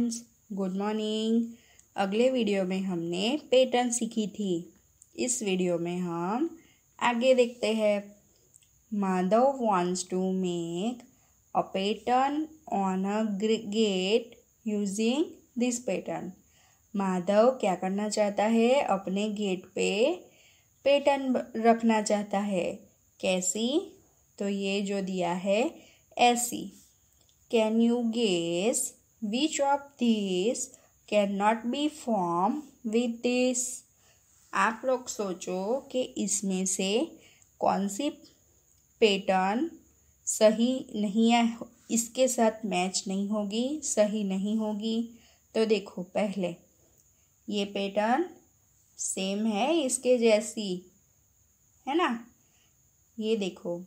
Friends good morning अगले video में हमने पैटर्न सीखी थी इस वीडियो में हम आगे देखते हैं Madhav wants to make a pattern on a gate using this pattern Madhav क्या करना चाहता है अपने गेट पे पैटर्न रखना चाहता है कैसी तो ये जो दिया है ऐसी can you guess Which of these cannot be formed with this? आप लोग सोचो कि इसमें से कौन सी पैटर्न सही नहीं है इसके साथ मैच नहीं होगी सही नहीं होगी तो देखो पहले ये पैटर्न सेम है इसके जैसी है ना ये देखो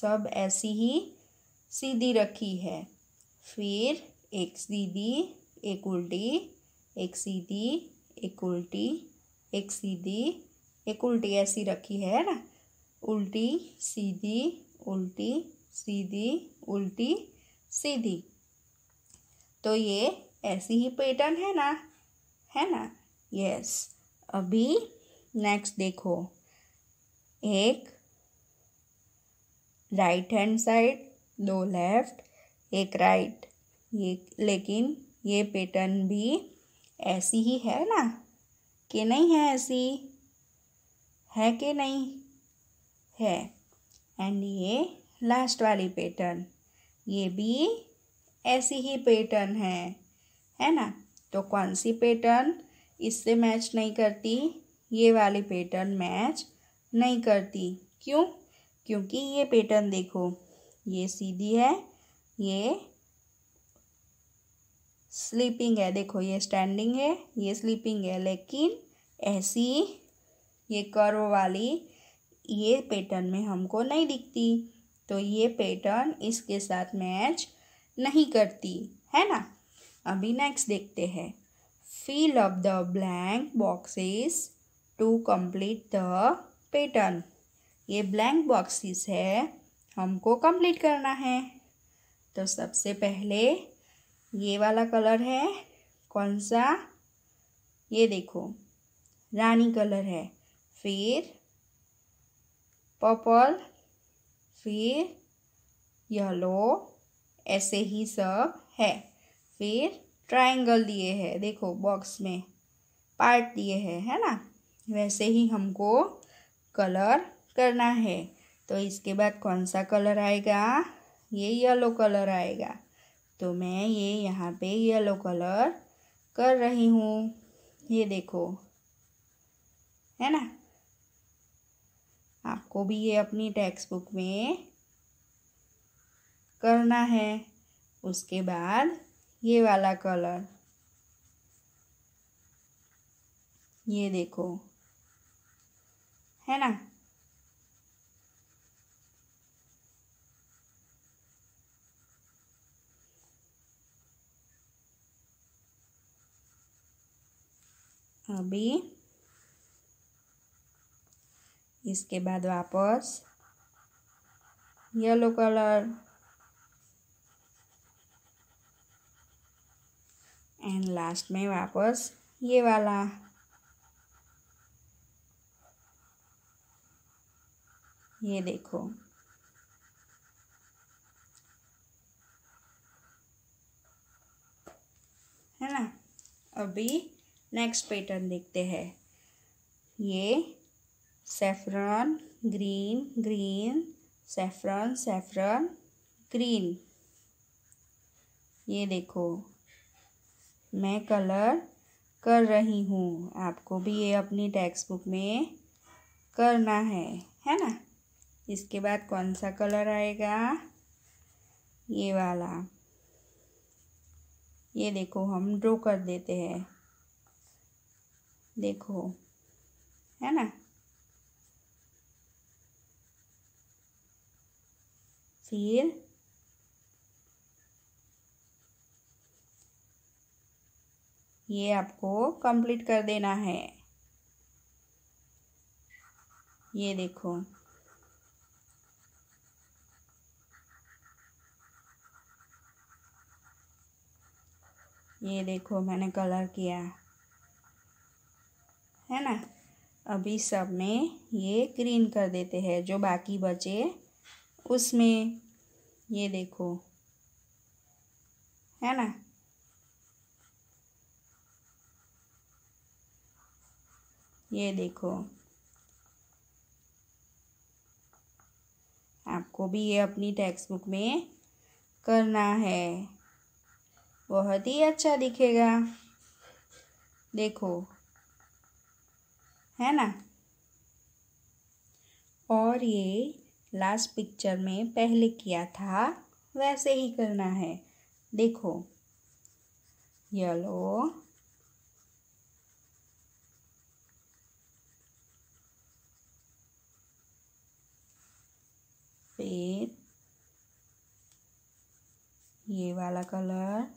सब ऐसी ही सीधी रखी है फिर एक सीधी एक उल्टी एक सीधी एक उल्टी एक सीधी एक उल्टी ऐसी रखी है ना उल्टी सीधी उल्टी सीधी उल्टी सीधी तो ये ऐसी ही पैटर्न है ना है ना यस अभी नेक्स्ट देखो एक राइट हैंड साइड दो लेफ्ट एक राइट ये लेकिन ये पैटर्न भी ऐसी ही है ना कि नहीं है ऐसी है कि नहीं है एंड ये लास्ट वाली पैटर्न ये भी ऐसी ही पैटर्न है है ना तो कौन सी पैटर्न इससे मैच नहीं करती ये वाली पैटर्न मैच नहीं करती क्यों क्योंकि ये पैटर्न देखो ये सीधी है ये स्लीपिंग है देखो ये स्टैंडिंग है ये स्लीपिंग है लेकिन ऐसी ये कर्व वाली ये पैटर्न में हमको नहीं दिखती तो ये पैटर्न इसके साथ मैच नहीं करती है ना अभी नेक्स्ट देखते हैं fill up the blank boxes to complete the pattern ये ब्लैंक बॉक्सेस है हमको कंप्लीट करना है तो सबसे पहले ये वाला कलर है कौन सा ये देखो रानी कलर है फिर पर्पल फिर येलो ऐसे ही सब है फिर ट्रायंगल दिए है देखो बॉक्स में पार्ट दिए है है ना वैसे ही हमको कलर करना है तो इसके बाद कौन सा कलर आएगा ये येलो कलर आएगा तो मैं ये यहाँ पे येलो कलर कर रही हूँ ये देखो है ना आपको भी ये अपनी टेक्स्ट बुक में करना है उसके बाद ये वाला कलर ये देखो है ना अभी इसके बाद वापस येलो कलर एंड लास्ट में वापस ये वाला ये देखो है ना अभी नेक्स्ट पैटर्न देखते हैं ये saffron green green saffron saffron green ये देखो मैं कलर कर रही हूँ आपको भी ये अपनी टेक्स्ट बुक में करना है है ना इसके बाद कौन सा कलर आएगा ये वाला ये देखो हम ड्रॉ कर देते हैं देखो है ना फिर ये आपको कंप्लीट कर देना है ये देखो ये देखो मैंने कलर किया अभी सब में ये ग्रीन कर देते हैं जो बाकी बचे उसमें ये देखो है ना ये देखो आपको भी ये अपनी टेक्स्ट बुक में करना है बहुत ही अच्छा दिखेगा देखो है ना और ये लास्ट पिक्चर में पहले किया था वैसे ही करना है देखो येलो फिर ये वाला कलर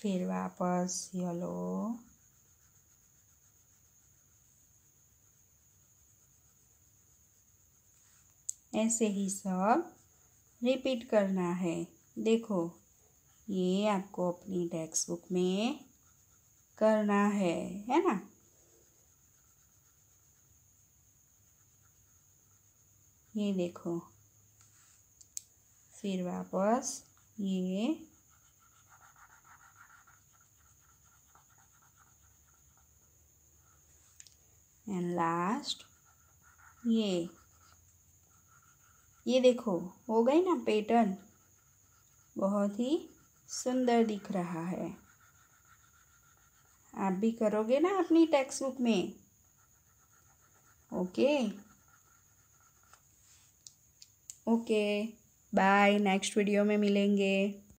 फिर वापस येलो ऐसे ही सब रिपीट करना है देखो ये आपको अपनी टेक्स्ट बुक में करना है है ना ये देखो फिर वापस ये एंड लास्ट ये ये देखो हो गई ना पेटर्न बहुत ही सुंदर दिख रहा है आप भी करोगे ना अपनी टेक्स्ट बुक में okay okay bye next video में मिलेंगे